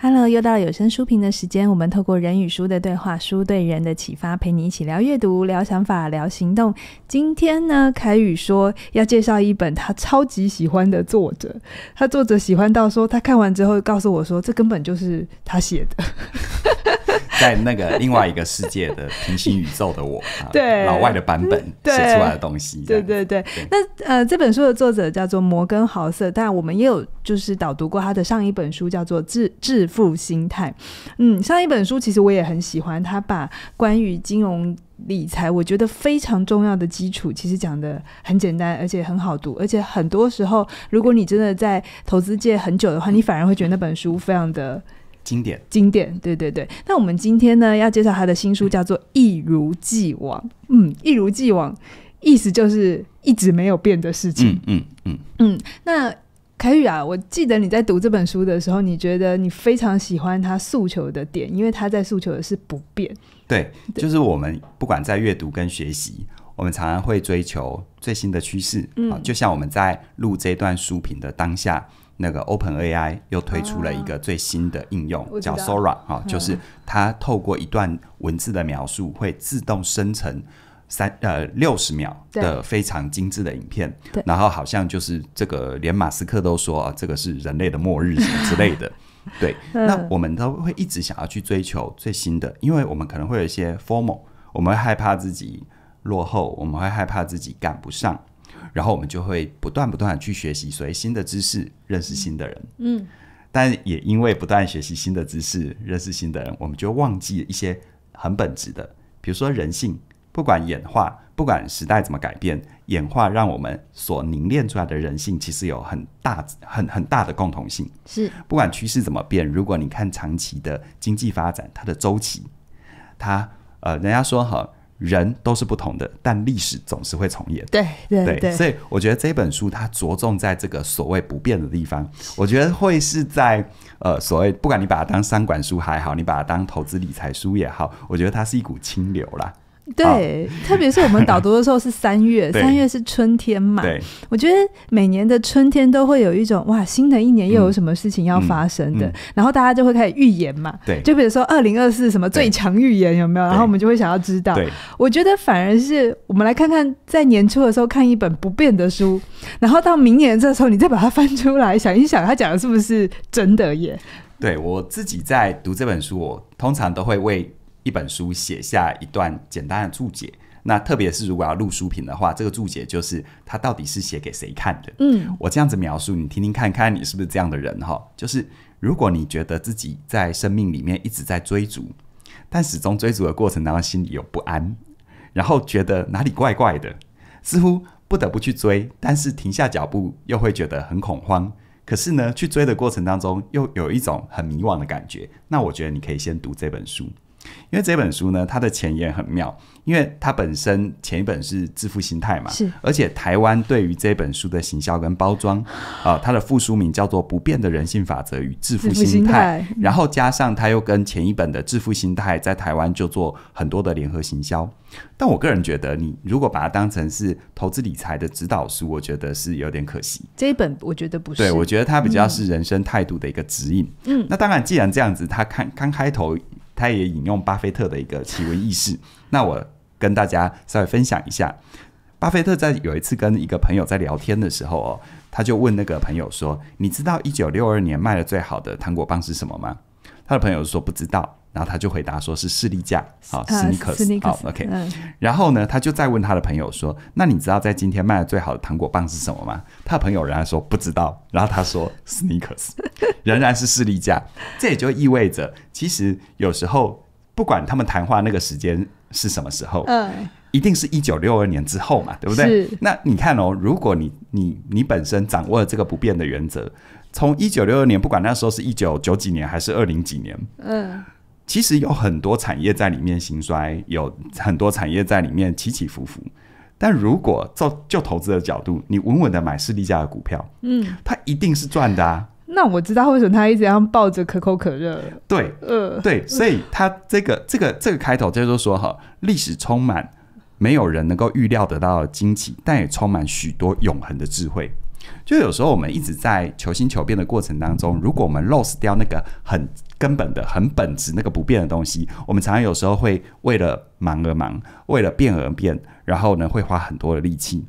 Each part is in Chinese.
Hello，又到了有声书评的时间。我们透过人与书的对话，书对人的启发，陪你一起聊阅读、聊想法、聊行动。今天呢，凯宇说要介绍一本他超级喜欢的作者，他作者喜欢到说他看完之后告诉我说，这根本就是他写的。在那个另外一个世界的平行宇宙的我，对老外的版本写出来的东西，对对对。那呃，这本书的作者叫做摩根豪瑟，但我们也有就是导读过他的上一本书，叫做《致致富心态》。嗯，上一本书其实我也很喜欢，他把关于金融理财我觉得非常重要的基础，其实讲的很简单，而且很好读。而且很多时候，如果你真的在投资界很久的话，你反而会觉得那本书非常的。经典，经典，对对对。那我们今天呢，要介绍他的新书，叫做《一如既往》。嗯，《一如既往》，意思就是一直没有变的事情。嗯嗯嗯。嗯，那凯宇啊，我记得你在读这本书的时候，你觉得你非常喜欢他诉求的点，因为他在诉求的是不变。对，就是我们不管在阅读跟学习，我们常常会追求最新的趋势。嗯，就像我们在录这段书评的当下。那个 Open AI 又推出了一个最新的应用，叫 Sora 啊，就是它透过一段文字的描述，会自动生成三呃六十秒的非常精致的影片。然后好像就是这个，连马斯克都说啊，这个是人类的末日之类的。对，那我们都会一直想要去追求最新的，因为我们可能会有一些 formal，我们会害怕自己落后，我们会害怕自己赶不上。然后我们就会不断不断去学习，所谓新的知识，认识新的人。嗯，但也因为不断学习新的知识，认识新的人，我们就忘记一些很本质的，比如说人性。不管演化，不管时代怎么改变，演化让我们所凝练出来的人性，其实有很大很很大的共同性。是，不管趋势怎么变，如果你看长期的经济发展，它的周期，它呃，人家说哈。人都是不同的，但历史总是会重演。对对对，所以我觉得这本书它着重在这个所谓不变的地方，我觉得会是在呃所谓不管你把它当三管书还好，你把它当投资理财书也好，我觉得它是一股清流啦。对，特别是我们导读的时候是三月，三月是春天嘛。对，我觉得每年的春天都会有一种哇，新的一年又有什么事情要发生的，然后大家就会开始预言嘛。对，就比如说二零二四什么最强预言有没有？然后我们就会想要知道。对，我觉得反而是我们来看看，在年初的时候看一本不变的书，然后到明年这时候你再把它翻出来想一想，它讲的是不是真的耶？对我自己在读这本书，我通常都会为。一本书写下一段简单的注解，那特别是如果要录书评的话，这个注解就是他到底是写给谁看的？嗯，我这样子描述，你听听看看你是不是这样的人哈？就是如果你觉得自己在生命里面一直在追逐，但始终追逐的过程当中心里有不安，然后觉得哪里怪怪的，似乎不得不去追，但是停下脚步又会觉得很恐慌。可是呢，去追的过程当中又有一种很迷惘的感觉。那我觉得你可以先读这本书。因为这本书呢，它的前言很妙，因为它本身前一本是致富心态嘛，是，而且台湾对于这本书的行销跟包装，啊，它的副书名叫做《不变的人性法则与致富心态》，然后加上它又跟前一本的致富心态在台湾就做很多的联合行销，但我个人觉得，你如果把它当成是投资理财的指导书，我觉得是有点可惜。这一本我觉得不，对我觉得它比较是人生态度的一个指引。嗯，那当然，既然这样子，它看刚开头。他也引用巴菲特的一个奇闻异事，那我跟大家稍微分享一下，巴菲特在有一次跟一个朋友在聊天的时候哦，他就问那个朋友说：“你知道一九六二年卖的最好的糖果棒是什么吗？”他的朋友说不知道，然后他就回答说是士力架，好，斯尼克斯，好，OK。然后呢，他就再问他的朋友说：“那你知道在今天卖的最好的糖果棒是什么吗？”他的朋友仍然说不知道，然后他说：“斯尼克斯，仍然是士力架。”这也就意味着，其实有时候不管他们谈话那个时间是什么时候，嗯，一定是一九六二年之后嘛，对不对？那你看哦，如果你你你本身掌握了这个不变的原则。从一九六二年，不管那时候是一九九几年还是二零几年，嗯，其实有很多产业在里面兴衰，有很多产业在里面起起伏伏。但如果照就投资的角度，你稳稳的买士力架的股票，嗯，它一定是赚的啊。那我知道为什么他一直要抱着可口可乐。对，嗯，对，所以他这个这个这个开头就是说哈，历史充满没有人能够预料得到的惊奇，但也充满许多永恒的智慧。就有时候我们一直在求新求变的过程当中，如果我们 lose 掉那个很根本的、很本质那个不变的东西，我们常常有时候会为了忙而忙，为了变而变，然后呢会花很多的力气。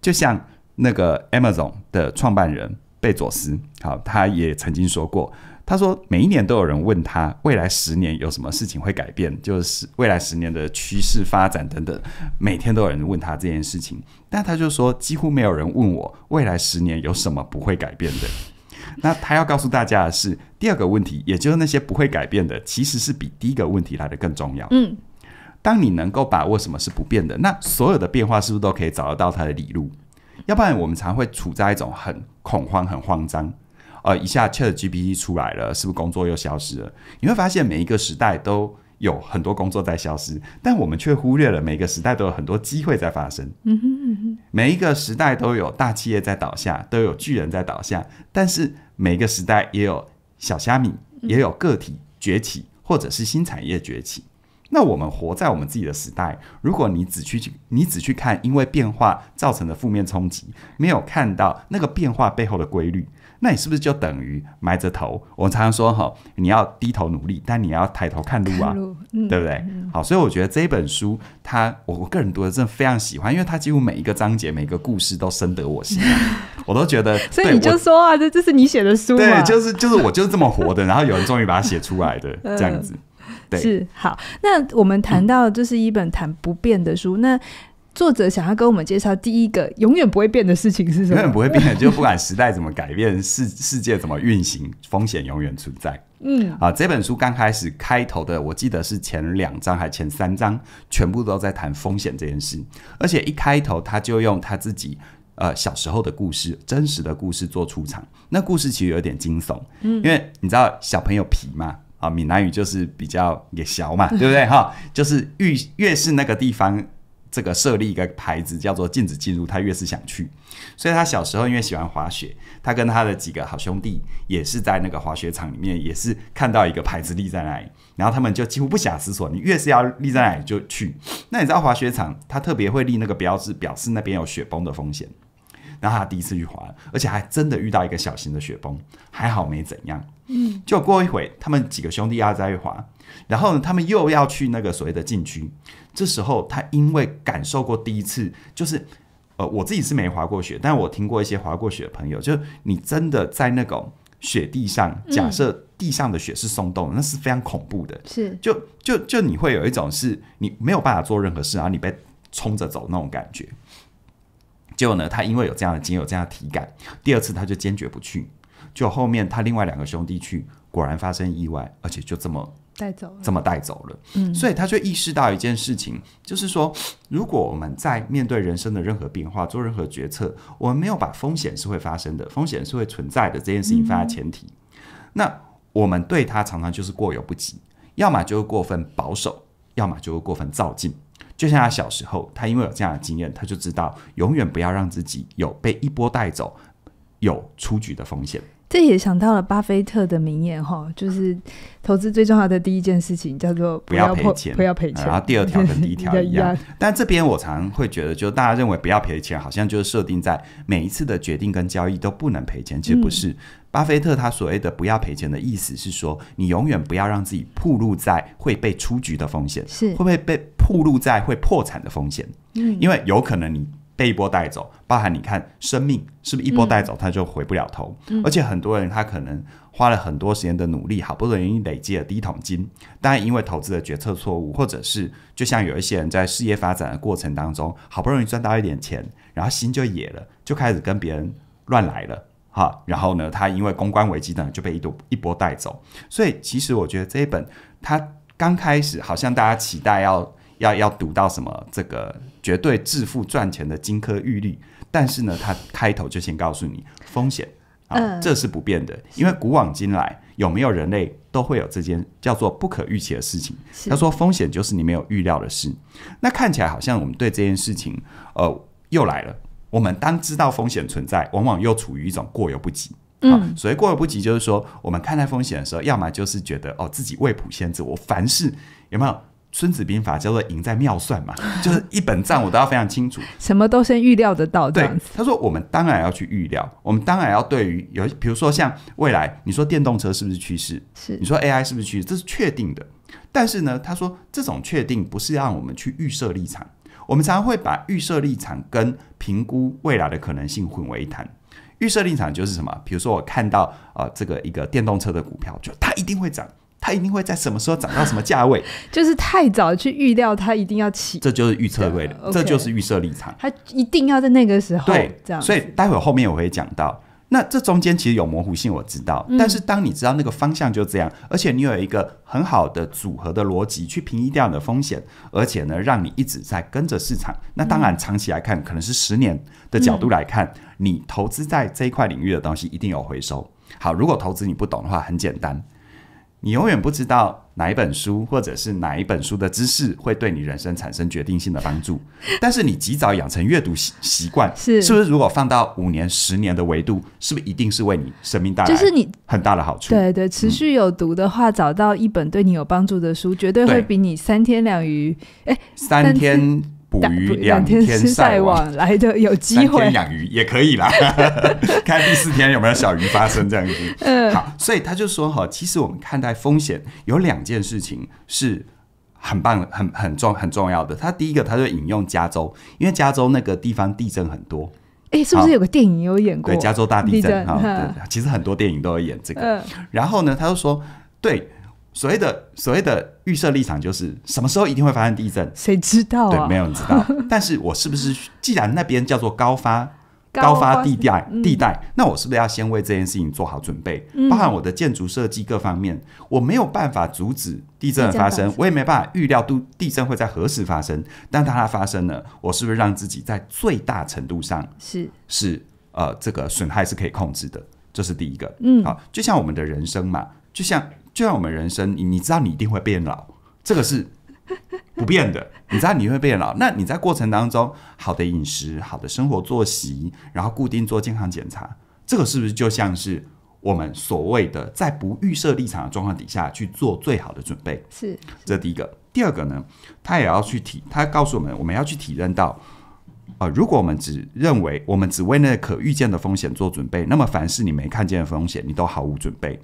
就像那个 Amazon 的创办人贝佐斯，好，他也曾经说过。他说，每一年都有人问他未来十年有什么事情会改变，就是未来十年的趋势发展等等。每天都有人问他这件事情，但他就说几乎没有人问我未来十年有什么不会改变的。那他要告诉大家的是，第二个问题，也就是那些不会改变的，其实是比第一个问题来的更重要。嗯，当你能够把握什么是不变的，那所有的变化是不是都可以找得到它的理路？要不然我们常会处在一种很恐慌、很慌张。呃，一下 Chat GPT 出来了，是不是工作又消失了？你会发现每一个时代都有很多工作在消失，但我们却忽略了每一个时代都有很多机会在发生。嗯哼，每一个时代都有大企业在倒下，都有巨人在倒下，但是每一个时代也有小虾米，也有个体崛起，或者是新产业崛起。那我们活在我们自己的时代，如果你只去你只去看因为变化造成的负面冲击，没有看到那个变化背后的规律。那你是不是就等于埋着头？我常常说哈，你要低头努力，但你要抬头看路啊，对不对？好，所以我觉得这本书，它我我个人读的真的非常喜欢，因为它几乎每一个章节、每个故事都深得我心，我都觉得。所以你就说啊，这这是你写的书对，就是就是我就是这么活的，然后有人终于把它写出来的 这样子。对，是好。那我们谈到这是一本谈不变的书，那。作者想要跟我们介绍第一个永远不会变的事情是什么？永远不会变，就不管时代怎么改变，世世界怎么运行，风险永远存在。嗯，啊，这本书刚开始开头的，我记得是前两章还是前三章，全部都在谈风险这件事。而且一开头他就用他自己呃小时候的故事，真实的故事做出场。那故事其实有点惊悚，嗯，因为你知道小朋友皮嘛，啊，闽南语就是比较也小嘛，对不对？哈，就是越越是那个地方。这个设立一个牌子叫做禁止进入，他越是想去。所以他小时候因为喜欢滑雪，他跟他的几个好兄弟也是在那个滑雪场里面，也是看到一个牌子立在那里，然后他们就几乎不假思索，你越是要立在那里就去。那你知道滑雪场，他特别会立那个标志，表示那边有雪崩的风险。然后他第一次去滑，而且还真的遇到一个小型的雪崩，还好没怎样。嗯，就过一会，他们几个兄弟再在滑。然后呢，他们又要去那个所谓的禁区。这时候，他因为感受过第一次，就是呃，我自己是没滑过雪，但我听过一些滑过雪的朋友，就你真的在那个雪地上，假设地上的雪是松动，那是非常恐怖的。是，就就就你会有一种是你没有办法做任何事，然后你被冲着走那种感觉。结果呢，他因为有这样的经验，有这样的体感，第二次他就坚决不去。就后面他另外两个兄弟去，果然发生意外，而且就这么。带走怎么带走了？嗯，所以他就意识到一件事情，就是说，如果我们在面对人生的任何变化、做任何决策，我们没有把风险是会发生的、风险是会存在的这件事情放在前提，那我们对他常常就是过犹不及，要么就会过分保守，要么就会过分造进。就像他小时候，他因为有这样的经验，他就知道永远不要让自己有被一波带走、有出局的风险。这也想到了巴菲特的名言哈，就是投资最重要的第一件事情叫做不要赔钱，不要赔钱。然后第二条跟第一条 一样。但这边我常会觉得，就大家认为不要赔钱，好像就是设定在每一次的决定跟交易都不能赔钱，其实不是。巴菲特他所谓的不要赔钱的意思是说，你永远不要让自己暴露在会被出局的风险，是会不会被暴露在会破产的风险？嗯，因为有可能你。被一波带走，包含你看生命是不是一波带走，他就回不了头。而且很多人他可能花了很多时间的努力，好不容易累积了第一桶金，但因为投资的决策错误，或者是就像有一些人在事业发展的过程当中，好不容易赚到一点钱，然后心就野了，就开始跟别人乱来了哈。然后呢，他因为公关危机呢，就被一度一波带走。所以其实我觉得这一本他刚开始好像大家期待要。要要读到什么？这个绝对致富赚钱的金科玉律，但是呢，他开头就先告诉你风险啊，这是不变的，因为古往今来有没有人类都会有这件叫做不可预期的事情。他说，风险就是你没有预料的事。那看起来好像我们对这件事情，呃，又来了。我们当知道风险存在，往往又处于一种过犹不及。嗯，所以过犹不及就是说，我们看待风险的时候，要么就是觉得哦，自己未卜先知，我凡事有没有？孙子兵法叫做“赢在妙算”嘛，就是一本账我都要非常清楚，什么都先预料得到。对，他说我们当然要去预料，我们当然要对于有比如说像未来，你说电动车是不是趋势？是，你说 AI 是不是趋势？这是确定的。但是呢，他说这种确定不是让我们去预设立场，我们常常会把预设立场跟评估未来的可能性混为一谈。预设立场就是什么？比如说我看到啊，这个一个电动车的股票，就它一定会涨。它一定会在什么时候涨到什么价位？就是太早去预料它一定要起，这就是预测位了，这就是预设立场。它一定要在那个时候对，这样。所以待会儿后面我会讲到，那这中间其实有模糊性，我知道。但是当你知道那个方向就这样，而且你有一个很好的组合的逻辑去平移掉你的风险，而且呢，让你一直在跟着市场。那当然，长期来看，可能是十年的角度来看，你投资在这一块领域的东西一定有回收。好，如果投资你不懂的话，很简单。你永远不知道哪一本书，或者是哪一本书的知识会对你人生产生决定性的帮助。但是你及早养成阅读习习惯，是是不是？如果放到五年、十年的维度，是不是一定是为你生命带来就是你很大的好处？对对，持续有读的话，找到一本对你有帮助的书，绝对会比你三天两余哎三天。捕鱼两天晒网来的有机会，养鱼也可以啦。看第四天有没有小鱼发生这样子。好，所以他就说哈，其实我们看待风险有两件事情是很棒、很很重、很重要的。他第一个，他就引用加州，因为加州那个地方地震很多。哎，是不是有个电影有演过？对，加州大地震哈，对，其实很多电影都有演这个。然后呢，他就说对。所谓的所谓的预设立场就是什么时候一定会发生地震，谁知道？对，没有人知道。但是我是不是既然那边叫做高发高发地带地带，那我是不是要先为这件事情做好准备？嗯，包含我的建筑设计各方面，我没有办法阻止地震的发生，我也没办法预料都地震会在何时发生。但当它发生了，我是不是让自己在最大程度上是是呃这个损害是可以控制的？这是第一个。嗯，好，就像我们的人生嘛，就像。就像我们人生，你知道你一定会变老，这个是 不变的。你知道你会变老，那你在过程当中，好的饮食、好的生活作息，然后固定做健康检查，这个是不是就像是我们所谓的在不预设立场的状况底下去做最好的准备？是，这第一个。第二个呢，他也要去体，他告诉我们，我们要去体认到，呃，如果我们只认为我们只为那可预见的风险做准备，那么凡是你没看见的风险，你都毫无准备。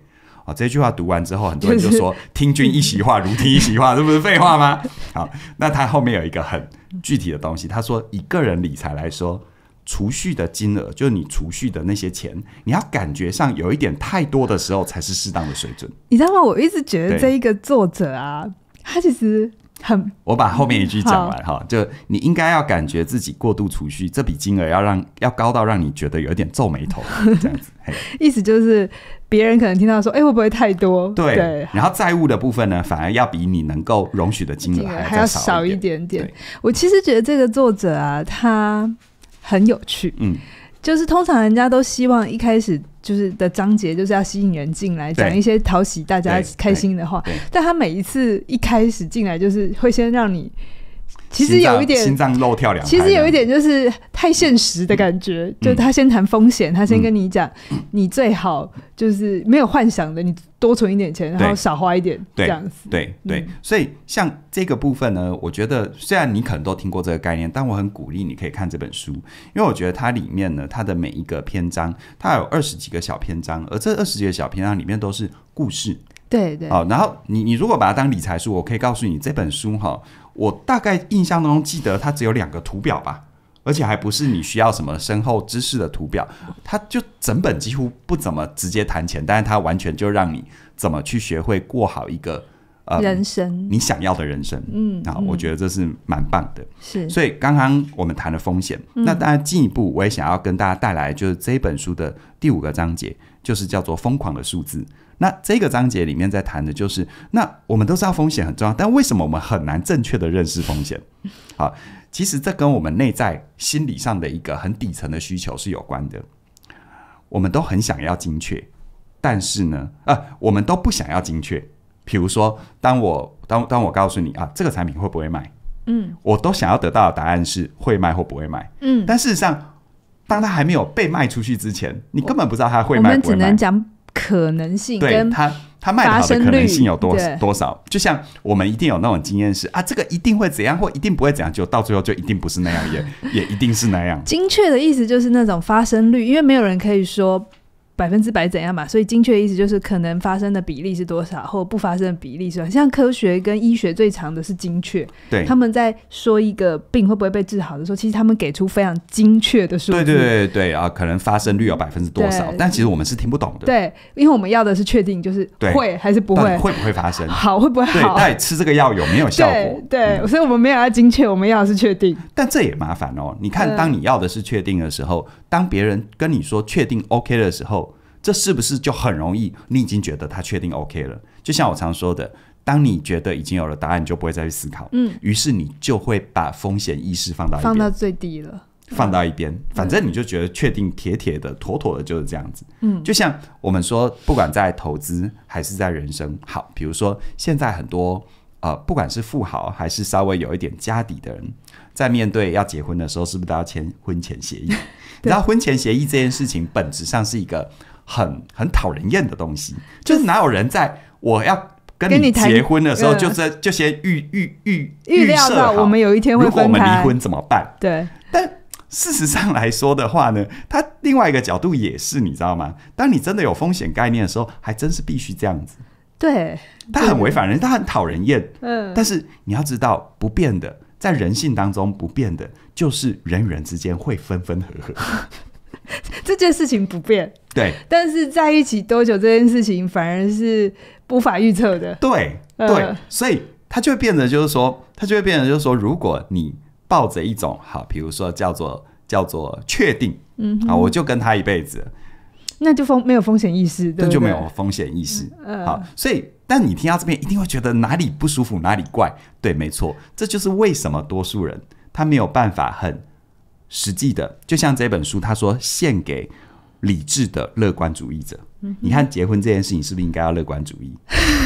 好，这句话读完之后，很多人就说“ 听君一席话，如听一席话”，这不是废话吗？好，那他后面有一个很具体的东西，他说，以个人理财来说，储蓄的金额，就是你储蓄的那些钱，你要感觉上有一点太多的时候，才是适当的水准。你知道吗？我一直觉得这一个作者啊，他其实。我把后面一句讲完哈，就你应该要感觉自己过度储蓄这笔金额要让要高到让你觉得有点皱眉头这样子，意思就是别人可能听到说，哎，会不会太多？对。然后债务的部分呢，反而要比你能够容许的金额还要少一点点。我其实觉得这个作者啊，他很有趣，嗯。就是通常人家都希望一开始就是的章节就是要吸引人进来，讲一些讨喜大家开心的话，但他每一次一开始进来就是会先让你。其实有一点心脏漏跳两，其实有一点就是太现实的感觉。就他先谈风险，他先跟你讲，你最好就是没有幻想的，你多存一点钱，然后少花一点这样子。对对，所以像这个部分呢，我觉得虽然你可能都听过这个概念，但我很鼓励你可以看这本书，因为我觉得它里面呢，它的每一个篇章，它有二十几个小篇章，而这二十几个小篇章里面都是故事。对对。好，然后你你如果把它当理财书，我可以告诉你这本书哈。我大概印象当中记得，它只有两个图表吧，而且还不是你需要什么深厚知识的图表，它就整本几乎不怎么直接谈钱，但是它完全就让你怎么去学会过好一个呃人生，你想要的人生，嗯，啊，我觉得这是蛮棒的，是。所以刚刚我们谈了风险，那当然进一步我也想要跟大家带来就是这本书的第五个章节，就是叫做疯狂的数字。那这个章节里面在谈的就是，那我们都知道风险很重要，但为什么我们很难正确的认识风险？好，其实这跟我们内在心理上的一个很底层的需求是有关的。我们都很想要精确，但是呢，啊，我们都不想要精确。比如说，当我当当我告诉你啊，这个产品会不会卖？嗯，我都想要得到的答案是会卖或不会卖。嗯，但事实上，当它还没有被卖出去之前，你根本不知道它会卖，我们只能讲。可能性，对它它卖好的可能性有多多少？就像我们一定有那种经验是啊，这个一定会怎样或一定不会怎样，就到最后就一定不是那样，也也一定是那样。精确的意思就是那种发生率，因为没有人可以说。百分之百怎样嘛？所以精确的意思就是可能发生的比例是多少，或不发生的比例是吧？像科学跟医学最长的是精确，对，他们在说一个病会不会被治好的时候，其实他们给出非常精确的数字，对对对对啊，可能发生率有百分之多少？但其实我们是听不懂的。对，因为我们要的是确定，就是会还是不会，会不会发生？好，会不会好？对，吃这个药有没有效果？对，所以我们没有要精确，我们要的是确定。但这也麻烦哦。你看，当你要的是确定的时候，当别人跟你说确定 OK 的时候。这是不是就很容易？你已经觉得他确定 OK 了，就像我常说的，当你觉得已经有了答案，你就不会再去思考。嗯，于是你就会把风险意识放到放到最低了，放到一边，反正你就觉得确定铁铁的、妥妥的就是这样子。嗯，就像我们说，不管在投资还是在人生，好，比如说现在很多呃，不管是富豪还是稍微有一点家底的人，在面对要结婚的时候，是不是都要签婚前协议？然 后婚前协议这件事情本质上是一个。很很讨人厌的东西，就是哪有人在我要跟你结婚的时候，就就先预预预预料到我们有一天会，如果我们离婚怎么办？对。但事实上来说的话呢，它另外一个角度也是，你知道吗？当你真的有风险概念的时候，还真是必须这样子。对。他很违反人，他很讨人厌。嗯。但是你要知道，不变的在人性当中不变的，就是人与人之间会分分合合。这件事情不变。对，但是在一起多久这件事情反而是无法预测的。对，对，所以他就会变得就是说，他就会变得就是说，如果你抱着一种好，比如说叫做叫做确定，嗯啊，我就跟他一辈子，那就风没有风险意识，那就没有风险意识。好，所以但你听到这边一定会觉得哪里不舒服，哪里怪。对，没错，这就是为什么多数人他没有办法很实际的，就像这本书他说献给。理智的乐观主义者，你看结婚这件事情是不是应该要乐观主义？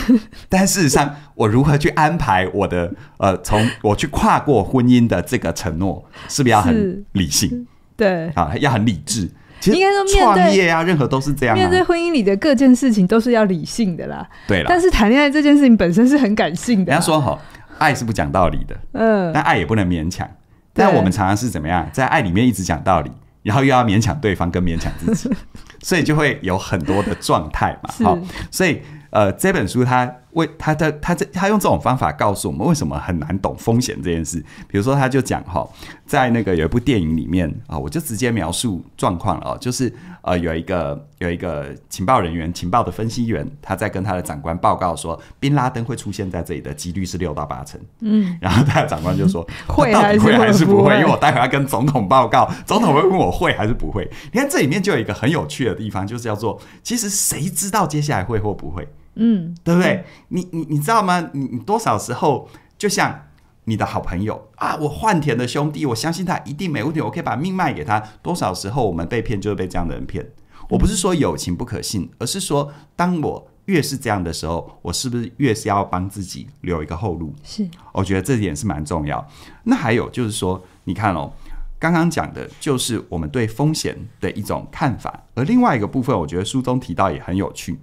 但事实上，我如何去安排我的呃，从我去跨过婚姻的这个承诺，是不是要很理性？对，啊，要很理智。其实创业啊，任何都是这样。面对婚姻里的各件事情，都是要理性的啦。对了，但是谈恋爱这件事情本身是很感性的。人家说哈，爱是不讲道理的，嗯，但爱也不能勉强。但我们常常是怎么样，在爱里面一直讲道理。然后又要勉强对方跟勉强自己，所以就会有很多的状态嘛。好，所以呃这本书它。为他的，他这他用这种方法告诉我们为什么很难懂风险这件事。比如说，他就讲哈，在那个有一部电影里面啊，我就直接描述状况了，就是呃，有一个有一个情报人员，情报的分析员，他在跟他的长官报告说，宾拉登会出现在这里的几率是六到八成。嗯，然后他的长官就说，会到底会还是不会？因为我待会要跟总统报告，总统会问我会还是不会。你看这里面就有一个很有趣的地方，就是叫做，其实谁知道接下来会或不会？嗯，对不对？你你你知道吗？你你多少时候就像你的好朋友啊？我换田的兄弟，我相信他一定没问题，我可以把命卖给他。多少时候我们被骗，就是被这样的人骗。我不是说友情不可信，而是说，当我越是这样的时候，我是不是越是要帮自己留一个后路？是，我觉得这点是蛮重要。那还有就是说，你看哦，刚刚讲的就是我们对风险的一种看法，而另外一个部分，我觉得书中提到也很有趣。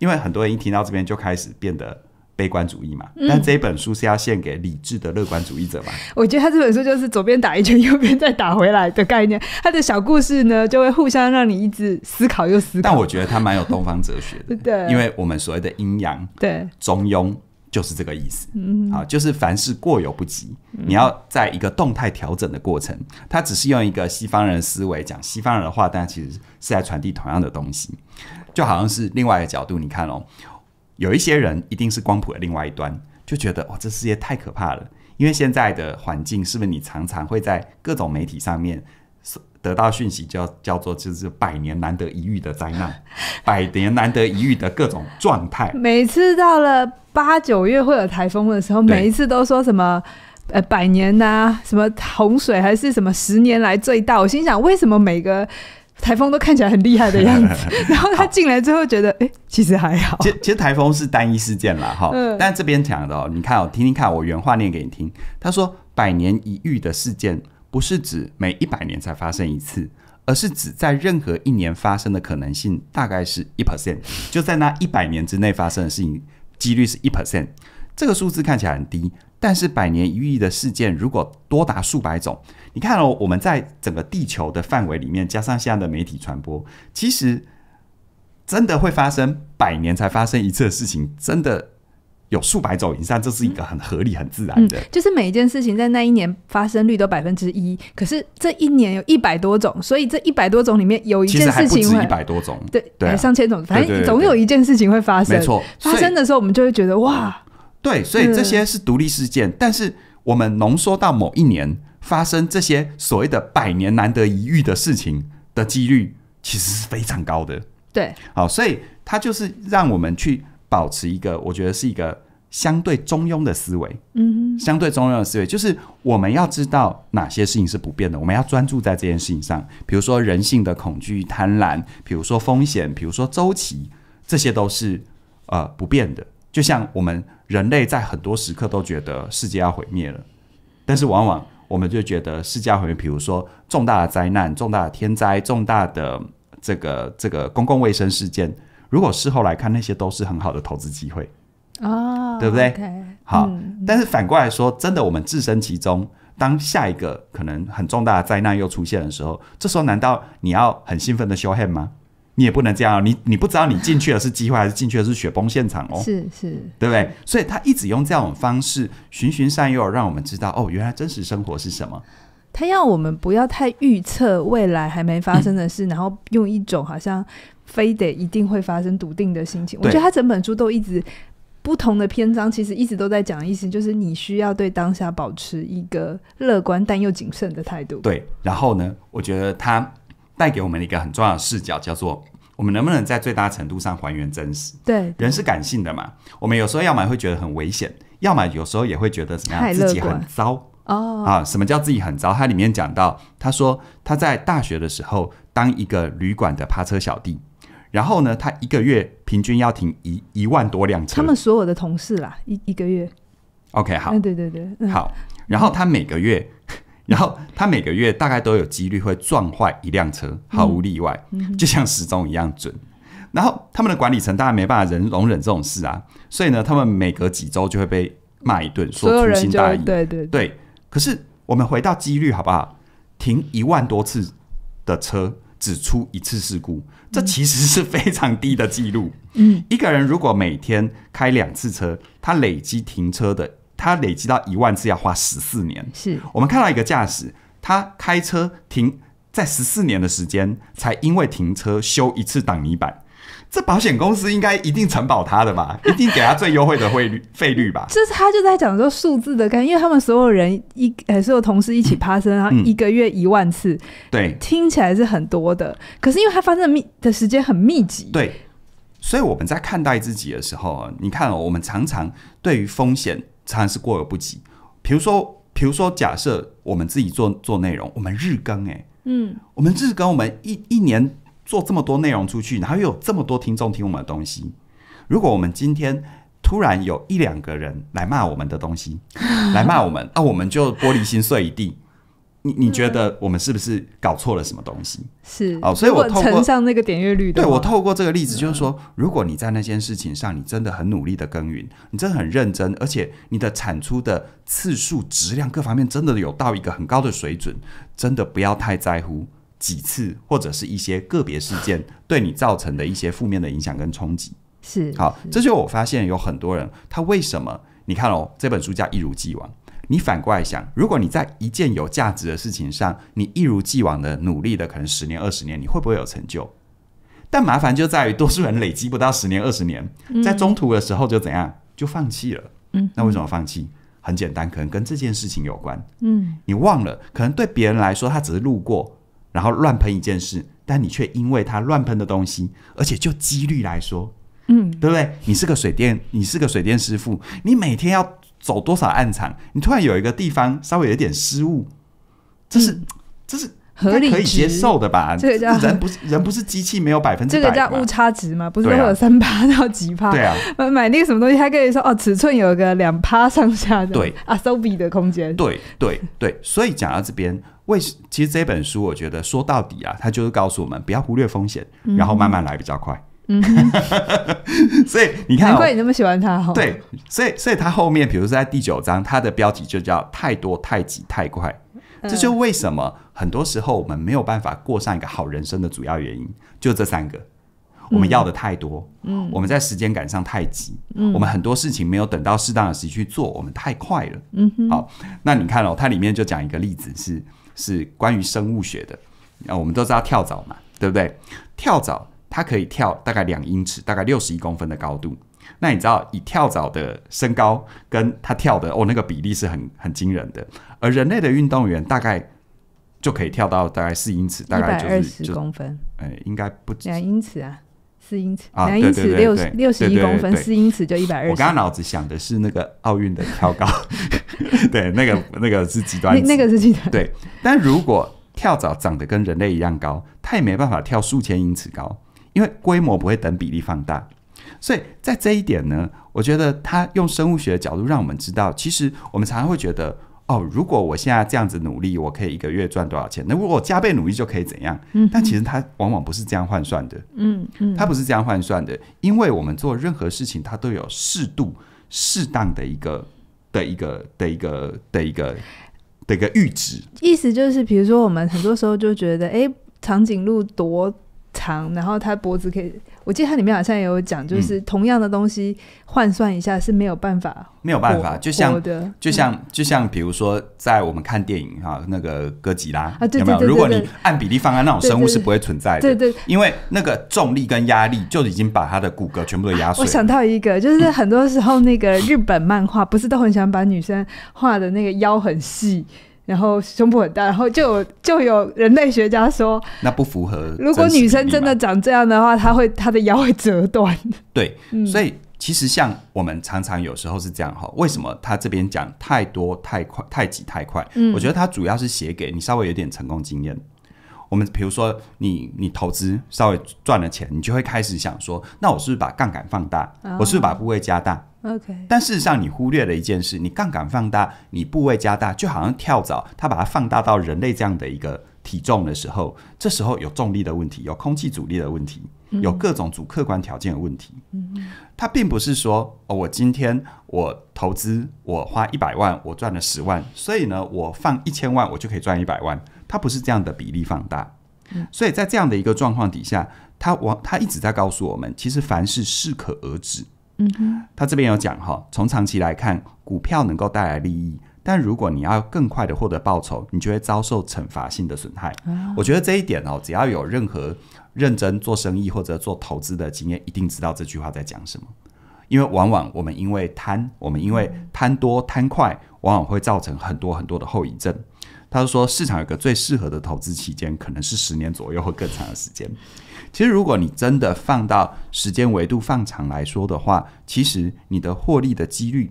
因为很多人一听到这边就开始变得悲观主义嘛，但这一本书是要献给理智的乐观主义者嘛？我觉得他这本书就是左边打一圈，右边再打回来的概念。他的小故事呢，就会互相让你一直思考又思考。但我觉得他蛮有东方哲学的，对，因为我们所谓的阴阳、对中庸就是这个意思。嗯，啊，就是凡事过犹不及，你要在一个动态调整的过程。他只是用一个西方人思维讲西方人的话，但其实是在传递同样的东西。就好像是另外一个角度，你看哦，有一些人一定是光谱的另外一端，就觉得哇，这世界太可怕了。因为现在的环境，是不是你常常会在各种媒体上面得到讯息，叫叫做就是百年难得一遇的灾难，百年难得一遇的各种状态。每次到了八九月会有台风的时候，每一次都说什么呃百年呐，什么洪水还是什么十年来最大。我心想，为什么每个？台风都看起来很厉害的样子，然后他进来之后觉得，哎，其实还好。其实，其实台风是单一事件啦，哈。但这边讲的，哦，你看哦，听听看，我原话念给你听。他说，百年一遇的事件，不是指每一百年才发生一次，而是指在任何一年发生的可能性大概是一 percent。就在那一百年之内发生的事情，几率是一 percent。这个数字看起来很低。但是百年一遇的事件，如果多达数百种，你看哦，我们在整个地球的范围里面，加上现在的媒体传播，其实真的会发生百年才发生一次的事情，真的有数百种以上，这是一个很合理、很自然的。就是每一件事情在那一年发生率都百分之一，可是这一年有一百多种，所以这一百多种里面有一件事情，一百多种，对，上千种，反正总有一件事情会发生。没错，发生的时候我们就会觉得哇。对，所以这些是独立事件，但是我们浓缩到某一年发生这些所谓的百年难得一遇的事情的几率，其实是非常高的。对，好，所以它就是让我们去保持一个，我觉得是一个相对中庸的思维。嗯，相对中庸的思维就是我们要知道哪些事情是不变的，我们要专注在这件事情上。比如说人性的恐惧、贪婪，比如说风险，比如说周期，这些都是呃不变的。就像我们。人类在很多时刻都觉得世界要毁灭了，但是往往我们就觉得世界要毁灭，比如说重大的灾难、重大的天灾、重大的这个这个公共卫生事件，如果事后来看，那些都是很好的投资机会，啊，对不对？好，但是反过来说，真的我们置身其中，当下一个可能很重大的灾难又出现的时候，这时候难道你要很兴奋的休闲吗？你也不能这样，你你不知道你进去的是机会还是进去的是雪崩现场哦。是是，对不对？所以他一直用这的方式循循善诱，让我们知道哦，原来真实生活是什么。他要我们不要太预测未来还没发生的事，然后用一种好像非得一定会发生笃定的心情。我觉得他整本书都一直不同的篇章，其实一直都在讲，意思就是你需要对当下保持一个乐观但又谨慎的态度。对，然后呢，我觉得他。带给我们一个很重要的视角，叫做我们能不能在最大程度上还原真实？对，人是感性的嘛，我们有时候要么会觉得很危险，要么有时候也会觉得怎么样？自己很糟哦！啊，什么叫自己很糟？他里面讲到，他说他在大学的时候当一个旅馆的趴车小弟，然后呢，他一个月平均要停一一万多辆车，他们所有的同事啦，一一个月。OK，好，对对对，好。然后他每个月。然后他每个月大概都有几率会撞坏一辆车，毫无例外，就像时钟一样准。然后他们的管理层当然没办法忍容忍这种事啊，所以呢，他们每隔几周就会被骂一顿，说粗心大意，对对对。可是我们回到几率好不好？停一万多次的车只出一次事故，这其实是非常低的记录。嗯，一个人如果每天开两次车，他累积停车的。他累积到一万次要花十四年，是我们看到一个驾驶，他开车停在十四年的时间，才因为停车修一次挡泥板，这保险公司应该一定承保他的吧？一定给他最优惠的汇率费率吧？这是他就在讲说数字的，概念，因为他们所有人一呃，所有同事一起爬升，然后一个月一万次，对，听起来是很多的，可是因为他发生的密的时间很密集，对，所以我们在看待自己的时候，你看我们常常对于风险。常常是过犹不及。比如说，比如说，假设我们自己做做内容，我们日更，哎，嗯，我们日更，我们一一年做这么多内容出去，然后又有这么多听众听我们的东西。如果我们今天突然有一两个人来骂我们的东西，来骂我们，那 我们就玻璃心碎一地。你你觉得我们是不是搞错了什么东西？是哦，所以我通上那个点阅率。对我透过这个例子，就是说，如果你在那件事情上，你真的很努力的耕耘，你真的很认真，而且你的产出的次数、质量各方面，真的有到一个很高的水准，真的不要太在乎几次或者是一些个别事件 对你造成的一些负面的影响跟冲击。是好，这就我发现有很多人，他为什么？你看哦，这本书叫《一如既往》。你反过来想，如果你在一件有价值的事情上，你一如既往的努力的，可能十年、二十年，你会不会有成就？但麻烦就在于，多数人累积不到十年、二十年，在中途的时候就怎样就放弃了。嗯，那为什么放弃？很简单，可能跟这件事情有关。嗯，你忘了，可能对别人来说他只是路过，然后乱喷一件事，但你却因为他乱喷的东西，而且就几率来说，嗯，对不对？你是个水电，你是个水电师傅，你每天要。走多少暗场？你突然有一个地方稍微有点失误，这是这是合理可以接受的吧？这个叫人不是人不是机器，没有百分之这个叫误差值嘛？不是会有三趴到几趴？对啊，买那个什么东西，他可以说哦，尺寸有个两趴上下的对啊，收笔的空间。对对对，所以讲到这边，为其实这本书，我觉得说到底啊，它就是告诉我们不要忽略风险，然后慢慢来比较快。嗯，所以你看，难怪你那么喜欢他。对，所以所以他后面，比如说在第九章，他的标题就叫“太多、太急、太快”。这就为什么很多时候我们没有办法过上一个好人生的主要原因，就这三个：我们要的太多，嗯，我们在时间赶上太急，嗯，我们很多事情没有等到适当的时机去做，我们太快了。嗯哼，好，那你看哦，它里面就讲一个例子，是是关于生物学的。啊，我们都知道跳蚤嘛，对不对？跳蚤。它可以跳大概两英尺，大概六十一公分的高度。那你知道以跳蚤的身高跟它跳的哦那个比例是很很惊人的。而人类的运动员大概就可以跳到大概四英尺，大概就是十公分，哎，应该不止两英尺啊，四英尺两英尺六六十一公分，四英尺就一百二十。我刚刚脑子想的是那个奥运的跳高，对，那个那个是极端，那个是极端。对，但如果跳蚤长得跟人类一样高，它也没办法跳数千英尺高。因为规模不会等比例放大，所以在这一点呢，我觉得他用生物学的角度让我们知道，其实我们常常会觉得，哦，如果我现在这样子努力，我可以一个月赚多少钱？那如果我加倍努力就可以怎样？嗯，但其实它往往不是这样换算的。嗯嗯，它不是这样换算的，因为我们做任何事情，它都有适度、适当的一个、的一个、的一个、的一个、的一个阈值。意思就是，比如说我们很多时候就觉得，哎，长颈鹿多。长，然后他脖子可以。我记得他里面好像也有讲，就是同样的东西换算一下是没有办法，没有办法，就像就像就像，比如说在我们看电影哈，那个哥吉拉，有没有？如果你按比例放在那种生物是不会存在的，对对，因为那个重力跟压力就已经把他的骨骼全部都压碎。我想到一个，就是很多时候那个日本漫画不是都很想把女生画的那个腰很细。然后胸部很大，然后就有就有人类学家说，那不符合。如果女生真的长这样的话，她会她的腰会折断。对，所以其实像我们常常有时候是这样哈，为什么他这边讲太多太快太急太快？我觉得他主要是写给你稍微有点成功经验。我们比如说，你你投资稍微赚了钱，你就会开始想说，那我是不是把杠杆放大，我是不是把部位加大。OK，但事实上你忽略了一件事，你杠杆放大，你部位加大，就好像跳蚤，它把它放大到人类这样的一个体重的时候，这时候有重力的问题，有空气阻力的问题。有各种主客观条件的问题，嗯，并不是说哦，我今天我投资，我花一百万，我赚了十万，所以呢，我放一千万，我就可以赚一百万，它不是这样的比例放大，嗯，所以在这样的一个状况底下，他往他一直在告诉我们，其实凡事适可而止，嗯哼，他这边有讲哈，从长期来看，股票能够带来利益。但如果你要更快的获得报酬，你就会遭受惩罚性的损害。我觉得这一点哦，只要有任何认真做生意或者做投资的经验，一定知道这句话在讲什么。因为往往我们因为贪，我们因为贪多贪快，往往会造成很多很多的后遗症。他说，市场有个最适合的投资期间，可能是十年左右或更长的时间。其实，如果你真的放到时间维度放长来说的话，其实你的获利的几率。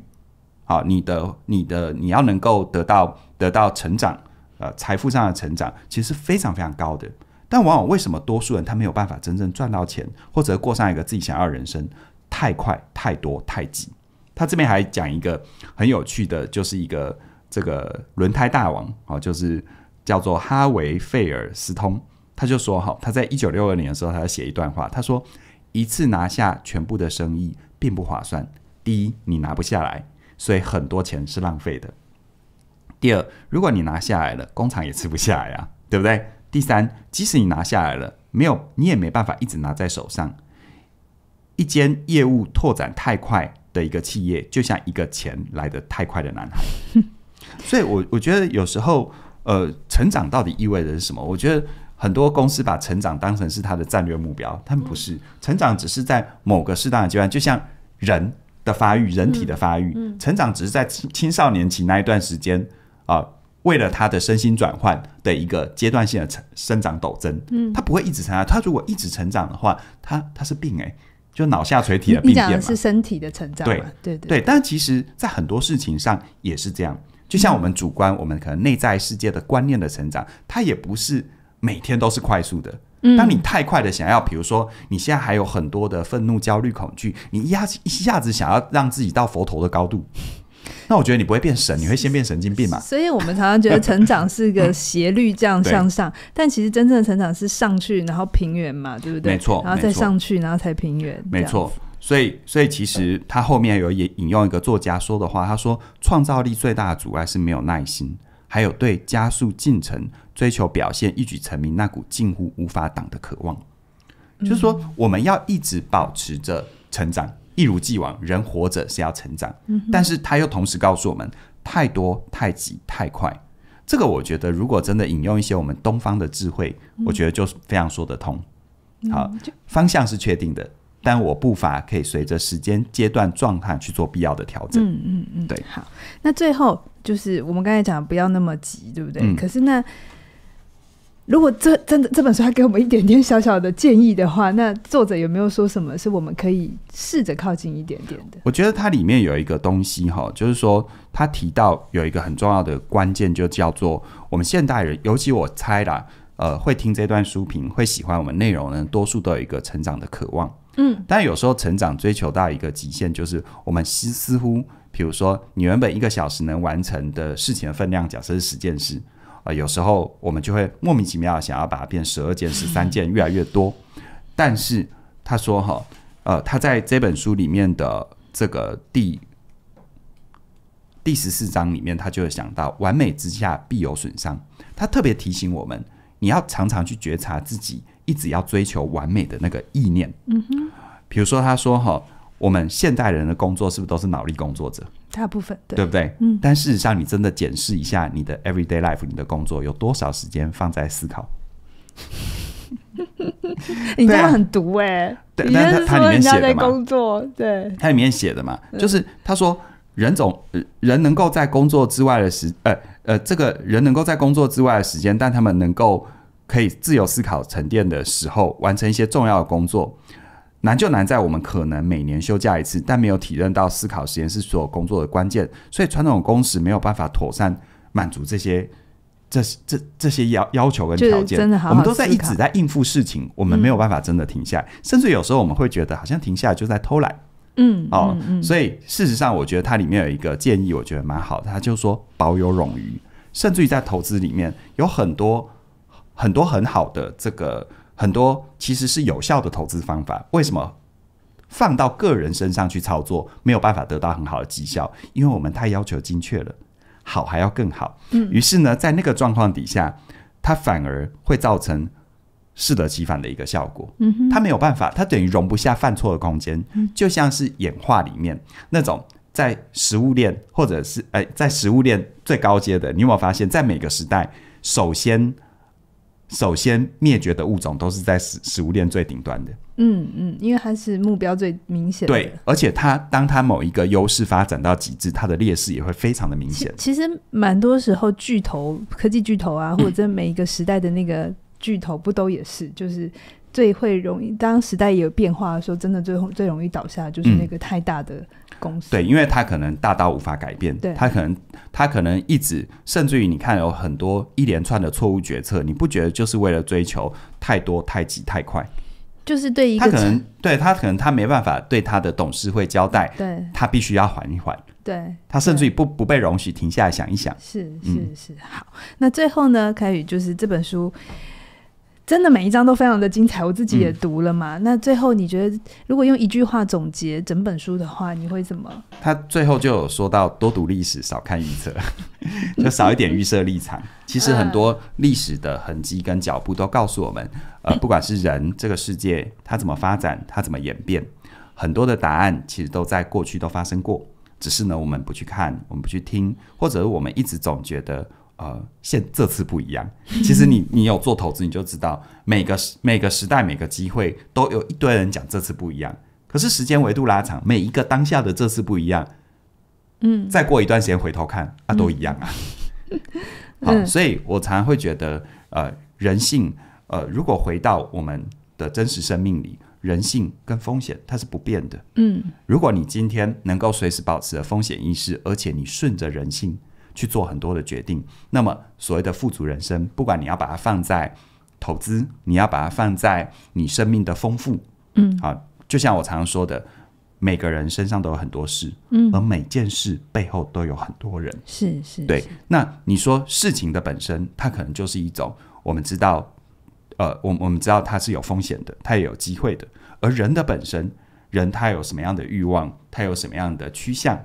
啊，你的你的你要能够得到得到成长，呃，财富上的成长其实非常非常高的。但往往为什么多数人他没有办法真正赚到钱，或者过上一个自己想要的人生？太快、太多、太急。他这边还讲一个很有趣的，就是一个这个轮胎大王哦，就是叫做哈维费尔斯通，他就说：哈，他在一九六二年的时候，他写一段话，他说：一次拿下全部的生意并不划算。第一，你拿不下来。所以很多钱是浪费的。第二，如果你拿下来了，工厂也吃不下来啊，对不对？第三，即使你拿下来了，没有你也没办法一直拿在手上。一间业务拓展太快的一个企业，就像一个钱来的太快的男孩。所以我我觉得有时候，呃，成长到底意味着什么？我觉得很多公司把成长当成是他的战略目标，他们不是，成长只是在某个适当的阶段，就像人。的发育，人体的发育，成长只是在青青少年期那一段时间啊，为了他的身心转换的一个阶段性的成生长陡增，嗯，他不会一直成长，他如果一直成长的话，他他是病哎，就脑下垂体的病变嘛。是身体的成长，对对对，但其实在很多事情上也是这样，就像我们主观我们可能内在世界的观念的成长，它也不是每天都是快速的。当你太快的想要，比如说你现在还有很多的愤怒、焦虑、恐惧，你一下一下子想要让自己到佛头的高度，那我觉得你不会变神，你会先变神经病嘛？所以我们常常觉得成长是个 斜率这样向上，但其实真正的成长是上去然后平原嘛，对不对？没错，然后再上去然后才平原，没错。所以，所以其实他后面有引引用一个作家说的话，他说：“创造力最大的阻碍是没有耐心，还有对加速进程。”追求表现一举成名那股近乎无法挡的渴望，就是说我们要一直保持着成长，一如既往，人活着是要成长。嗯，但是他又同时告诉我们，太多、太急、太快，这个我觉得如果真的引用一些我们东方的智慧，我觉得就非常说得通。好，方向是确定的，但我步伐可以随着时间阶段状态去做必要的调整。嗯嗯嗯，对。好，那最后就是我们刚才讲不要那么急，对不对？嗯。可是那。如果这真的这本书还给我们一点点小小的建议的话，那作者有没有说什么是我们可以试着靠近一点点的？我觉得它里面有一个东西哈，就是说他提到有一个很重要的关键，就叫做我们现代人，尤其我猜啦，呃，会听这段书评会喜欢我们内容呢，多数都有一个成长的渴望。嗯，但有时候成长追求到一个极限，就是我们似似乎，比如说你原本一个小时能完成的事情的分量，假设是十件事。啊，有时候我们就会莫名其妙想要把它变十二件、十三件，越来越多。但是他说哈，呃，他在这本书里面的这个第第十四章里面，他就会想到完美之下必有损伤。他特别提醒我们，你要常常去觉察自己一直要追求完美的那个意念。嗯哼，比如说他说哈。我们现代人的工作是不是都是脑力工作者？大部分对，对不对？嗯。但事实上，你真的检视一下你的 everyday life，你的工作有多少时间放在思考？你这样很毒哎！对，那他它里面写的嘛。工作对。它里面写的嘛，就是他说，人总人能够在工作之外的时，呃呃，这个人能够在工作之外的时间，但他们能够可以自由思考沉淀的时候，完成一些重要的工作。难就难在我们可能每年休假一次，但没有体认到思考实验室所有工作的关键，所以传统工时没有办法妥善满足这些这这这些要要求跟条件。真的好，我们都在一直在应付事情，我们没有办法真的停下。甚至有时候我们会觉得好像停下来就在偷懒。嗯，哦，所以事实上，我觉得它里面有一个建议，我觉得蛮好，的，他就说保有冗余，甚至于在投资里面有很多很多很好的这个。很多其实是有效的投资方法，为什么放到个人身上去操作没有办法得到很好的绩效？因为我们太要求精确了，好还要更好。嗯，于是呢，在那个状况底下，它反而会造成适得其反的一个效果。嗯，它没有办法，它等于容不下犯错的空间。嗯，就像是演化里面那种在食物链或者是哎在食物链最高阶的，你有没有发现，在每个时代首先。首先，灭绝的物种都是在食食物链最顶端的。嗯嗯，因为它是目标最明显的。对，而且它当它某一个优势发展到极致，它的劣势也会非常的明显。其实，蛮多时候，巨头、科技巨头啊，或者每一个时代的那个巨头，不都也是，就是。最会容易，当时代有变化的时候，真的最后最容易倒下就是那个太大的公司。对，因为它可能大到无法改变，它可能它可能一直，甚至于你看有很多一连串的错误决策，你不觉得就是为了追求太多、太急、太快？就是对一个，他可能对他可能他没办法对他的董事会交代，对，他必须要缓一缓，对，他甚至于不不被容许停下来想一想。是是是，好，那最后呢，凯宇就是这本书。真的每一章都非常的精彩，我自己也读了嘛。那最后你觉得，如果用一句话总结整本书的话，你会怎么？他最后就有说到：多读历史，少看预测，就少一点预设立场。其实很多历史的痕迹跟脚步都告诉我们，呃，不管是人这个世界，它怎么发展，它怎么演变，很多的答案其实都在过去都发生过。只是呢，我们不去看，我们不去听，或者我们一直总觉得。呃，现这次不一样。其实你你有做投资，你就知道每个每个时代、每个机会都有一堆人讲这次不一样。可是时间维度拉长，每一个当下的这次不一样，嗯，再过一段时间回头看，那都一样啊。好，所以我常会觉得，呃，人性，呃，如果回到我们的真实生命里，人性跟风险它是不变的。嗯，如果你今天能够随时保持着风险意识，而且你顺着人性。去做很多的决定，那么所谓的富足人生，不管你要把它放在投资，你要把它放在你生命的丰富，嗯，啊，就像我常常说的，每个人身上都有很多事，嗯，而每件事背后都有很多人，是是，对。那你说事情的本身，它可能就是一种，我们知道，呃，我我们知道它是有风险的，它也有机会的，而人的本身，人他有什么样的欲望，他有什么样的趋向。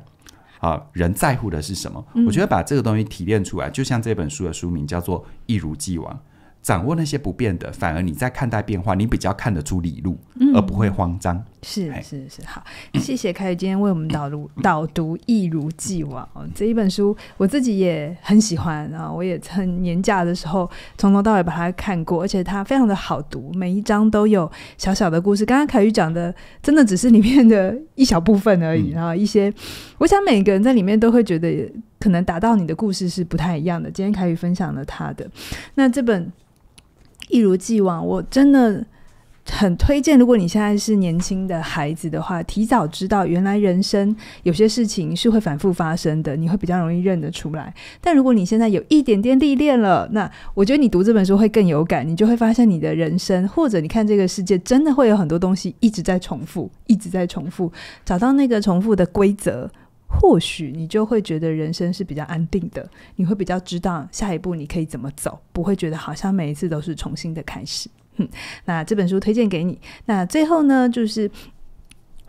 啊，人在乎的是什么？我觉得把这个东西提炼出来，就像这本书的书名叫做“一如既往”，掌握那些不变的，反而你在看待变化，你比较看得出理路，而不会慌张。是是是，好，谢谢凯宇今天为我们导读 导读，一如既往。这一本书我自己也很喜欢啊，我也趁年假的时候从头到尾把它看过，而且它非常的好读，每一章都有小小的故事。刚刚凯宇讲的，真的只是里面的一小部分而已然后一些，我想每个人在里面都会觉得可能达到你的故事是不太一样的。今天凯宇分享了他的那这本一如既往，我真的。很推荐，如果你现在是年轻的孩子的话，提早知道原来人生有些事情是会反复发生的，你会比较容易认得出来。但如果你现在有一点点历练了，那我觉得你读这本书会更有感，你就会发现你的人生或者你看这个世界，真的会有很多东西一直在重复，一直在重复，找到那个重复的规则，或许你就会觉得人生是比较安定的，你会比较知道下一步你可以怎么走，不会觉得好像每一次都是重新的开始。那这本书推荐给你。那最后呢，就是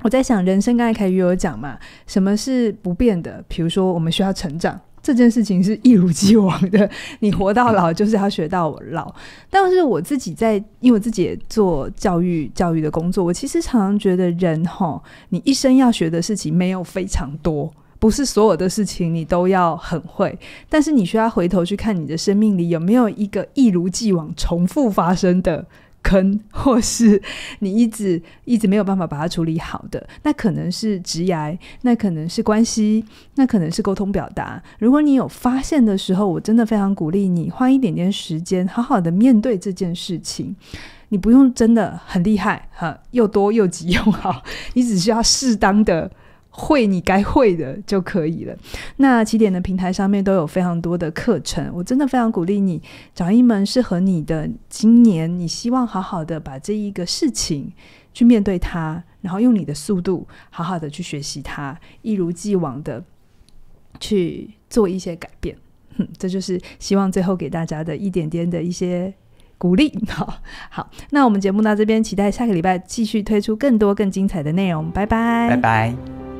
我在想，人生刚才凯约有讲嘛，什么是不变的？比如说，我们需要成长这件事情是一如既往的。你活到老就是要学到老。但是我自己在，因为我自己也做教育教育的工作，我其实常常觉得，人哈，你一生要学的事情没有非常多。不是所有的事情你都要很会，但是你需要回头去看你的生命里有没有一个一如既往重复发生的坑，或是你一直一直没有办法把它处理好的，那可能是直癌，那可能是关系，那可能是沟通表达。如果你有发现的时候，我真的非常鼓励你花一点点时间，好好的面对这件事情。你不用真的很厉害，哈，又多又急又好，你只需要适当的。会你该会的就可以了。那起点的平台上面都有非常多的课程，我真的非常鼓励你找一门适合你的。今年你希望好好的把这一个事情去面对它，然后用你的速度好好的去学习它，一如既往的去做一些改变。哼，这就是希望最后给大家的一点点的一些鼓励。好好，那我们节目到这边，期待下个礼拜继续推出更多更精彩的内容。拜拜，拜拜。